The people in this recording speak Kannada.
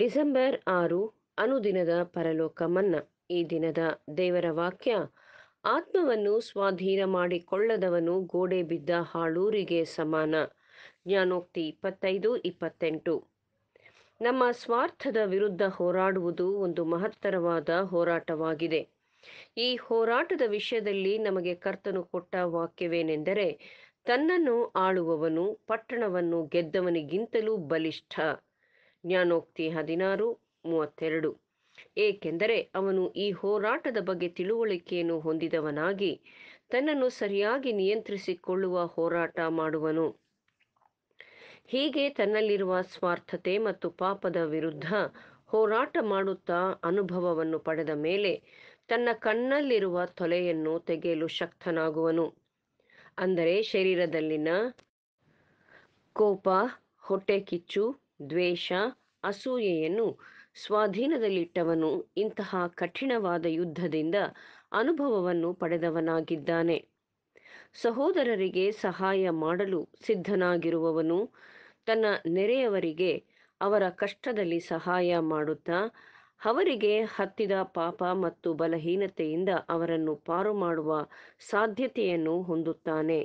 ಡಿಸೆಂಬರ್ ಆರು ಅನುದಿನದ ಪರಲೋಕ ಮನ್ನ ಈ ದಿನದ ದೇವರ ವಾಕ್ಯ ಆತ್ಮವನ್ನು ಸ್ವಾಧೀನ ಮಾಡಿಕೊಳ್ಳದವನು ಗೋಡೆ ಬಿದ್ದ ಹಾಳೂರಿಗೆ ಸಮಾನ ಜ್ಞಾನೋಕ್ತಿ ಇಪ್ಪತ್ತೈದು ಇಪ್ಪತ್ತೆಂಟು ನಮ್ಮ ಸ್ವಾರ್ಥದ ವಿರುದ್ಧ ಹೋರಾಡುವುದು ಒಂದು ಮಹತ್ತರವಾದ ಹೋರಾಟವಾಗಿದೆ ಈ ಹೋರಾಟದ ವಿಷಯದಲ್ಲಿ ನಮಗೆ ಕರ್ತನು ಕೊಟ್ಟ ವಾಕ್ಯವೇನೆಂದರೆ ತನ್ನನ್ನು ಆಳುವವನು ಪಟ್ಟಣವನ್ನು ಗೆದ್ದವನಿಗಿಂತಲೂ ಬಲಿಷ್ಠ ಜ್ಞಾನೋಕ್ತಿ ಹದಿನಾರು ಮೂವತ್ತೆರಡು ಏಕೆಂದರೆ ಅವನು ಈ ಹೋರಾಟದ ಬಗ್ಗೆ ತಿಳುವಳಿಕೆಯನ್ನು ಹೊಂದಿದವನಾಗಿ ತನ್ನನ್ನು ಸರಿಯಾಗಿ ನಿಯಂತ್ರಿಸಿಕೊಳ್ಳುವ ಹೋರಾಟ ಮಾಡುವನು ಹೀಗೆ ತನ್ನಲ್ಲಿರುವ ಸ್ವಾರ್ಥತೆ ಮತ್ತು ಪಾಪದ ವಿರುದ್ಧ ಹೋರಾಟ ಮಾಡುತ್ತಾ ಅನುಭವವನ್ನು ಪಡೆದ ಮೇಲೆ ತನ್ನ ಕಣ್ಣಲ್ಲಿರುವ ತೊಲೆಯನ್ನು ತೆಗೆಯಲು ಶಕ್ತನಾಗುವನು ಅಂದರೆ ಶರೀರದಲ್ಲಿನ ಕೋಪ ಹೊಟ್ಟೆ ಕಿಚ್ಚು ದ್ವೇಷ ಅಸೂಯೆಯನ್ನು ಸ್ವಾಧೀನದಲ್ಲಿಟ್ಟವನು ಇಂತಹ ಕಠಿಣವಾದ ಯುದ್ಧದಿಂದ ಅನುಭವವನ್ನು ಪಡೆದವನಾಗಿದ್ದಾನೆ ಸಹೋದರರಿಗೆ ಸಹಾಯ ಮಾಡಲು ಸಿದ್ಧನಾಗಿರುವವನು ತನ್ನ ನೆರೆಯವರಿಗೆ ಅವರ ಕಷ್ಟದಲ್ಲಿ ಸಹಾಯ ಮಾಡುತ್ತಾ ಅವರಿಗೆ ಹತ್ತಿದ ಪಾಪ ಮತ್ತು ಬಲಹೀನತೆಯಿಂದ ಅವರನ್ನು ಪಾರು ಮಾಡುವ ಸಾಧ್ಯತೆಯನ್ನು ಹೊಂದುತ್ತಾನೆ